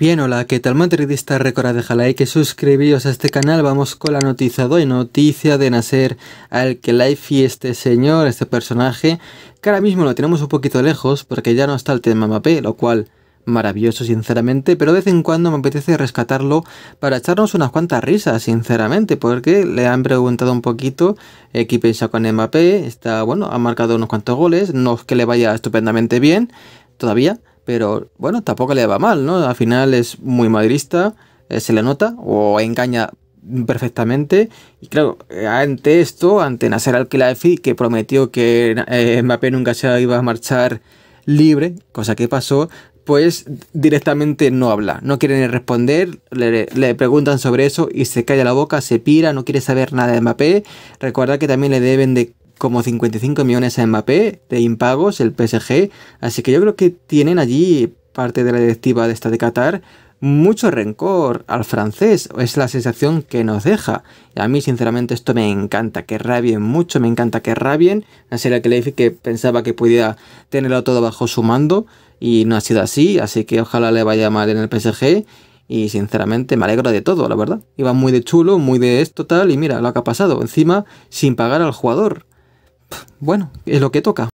Bien, hola, ¿qué tal madridista? Recuerda dejar like, suscribiros a este canal, vamos con la noticia de hoy, noticia de nacer al que y este señor, este personaje, que ahora mismo lo tenemos un poquito lejos porque ya no está el tema MAP, lo cual maravilloso sinceramente, pero de vez en cuando me apetece rescatarlo para echarnos unas cuantas risas sinceramente, porque le han preguntado un poquito eh, qué piensa con MAP, está bueno, ha marcado unos cuantos goles, no es que le vaya estupendamente bien todavía, pero bueno, tampoco le va mal, ¿no? Al final es muy madrista, eh, se le nota o engaña perfectamente. Y claro, eh, ante esto, ante nacer Al-Khelaifi, que prometió que eh, Mbappé nunca se iba a marchar libre, cosa que pasó, pues directamente no habla, no quiere responder, le, preguntan sobre eso y se calla la boca, se pira, no quiere saber nada de Mbappé. recuerda que también le deben de como 55 millones a Mbappé de impagos, el PSG. Así que yo creo que tienen allí parte de la directiva de esta de Qatar mucho rencor al francés, es la sensación que nos deja. Y a mí, sinceramente, esto me encanta, que rabien mucho, me encanta que rabien. así serie que le dije que pensaba que pudiera tenerlo todo bajo su mando y no ha sido así, así que ojalá le vaya mal en el PSG. Y sinceramente me alegro de todo, la verdad. Iba muy de chulo, muy de esto, tal, y mira lo que ha pasado. Encima, sin pagar al jugador. Bueno, es lo que toca.